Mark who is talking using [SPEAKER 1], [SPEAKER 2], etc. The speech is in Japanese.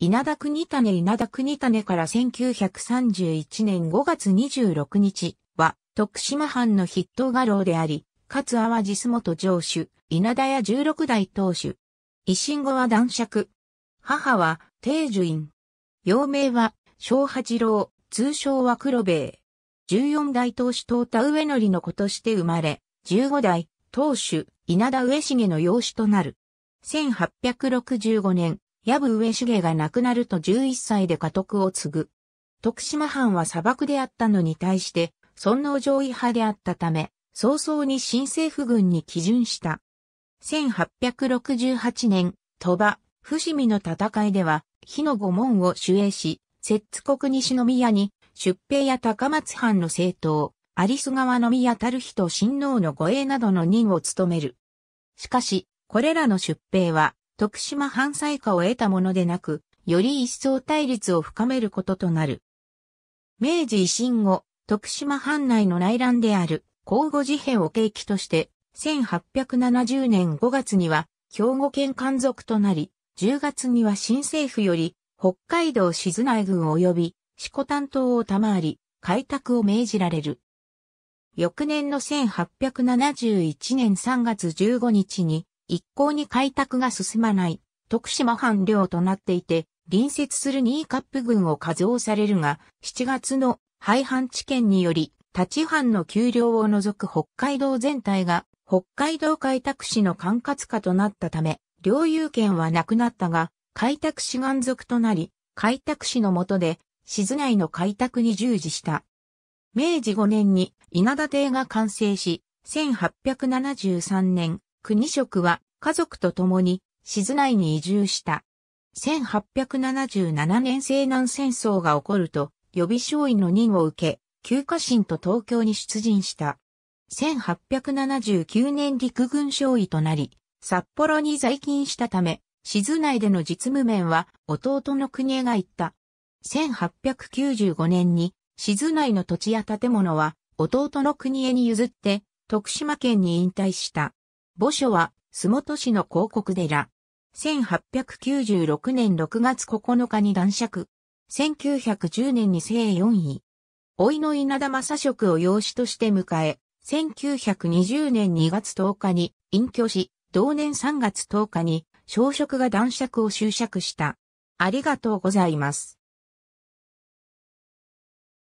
[SPEAKER 1] 稲田国種稲田国種から1931年5月26日は、徳島藩の筆頭画廊であり、かつ淡路洲元城主、稲田屋十六代当主。維新後は男爵。母は、定寿院。幼名は、小八郎、通称は黒兵衛。14代当主東田上則の子として生まれ、15代、当主、稲田上重の養子となる。1865年、矢部上重が亡くなると11歳で家督を継ぐ。徳島藩は砂漠であったのに対して、尊王攘夷派であったため、早々に新政府軍に基準した。1868年、鳥羽、伏見の戦いでは、火の御門を守衛し、摂津国西宮に、出兵や高松藩の政党、有栖川宮たる人親王の護衛などの任を務める。しかし、これらの出兵は、徳島藩祭下を得たものでなく、より一層対立を深めることとなる。明治維新後、徳島藩内の内乱である、交互事変を契機として、1870年5月には、兵庫県管属となり、10月には新政府より、北海道静内郡及び、四股担当を賜り、開拓を命じられる。翌年の1871年3月15日に、一向に開拓が進まない徳島藩領となっていて、隣接する新カップ軍を加増されるが、7月の廃藩置県により、立藩の丘陵を除く北海道全体が北海道開拓市の管轄下となったため、領有権はなくなったが、開拓市願族となり、開拓市の下で、静内の開拓に従事した。明治5年に稲田邸が完成し、1873年、国職は家族と共に静内に移住した。1877年西南戦争が起こると予備少尉の任を受け、旧家臣と東京に出陣した。1879年陸軍少尉となり、札幌に在勤したため、静内での実務面は弟の国へが言った。1895年に静内の土地や建物は弟の国へに譲って徳島県に引退した。墓所は、洲本市の広告寺。1896年6月9日に男爵。1910年に生4位。老いの稲田正職を養子として迎え、1920年2月10日に隠居し、同年3月10日に小職が男爵を就職した。ありがとうございます。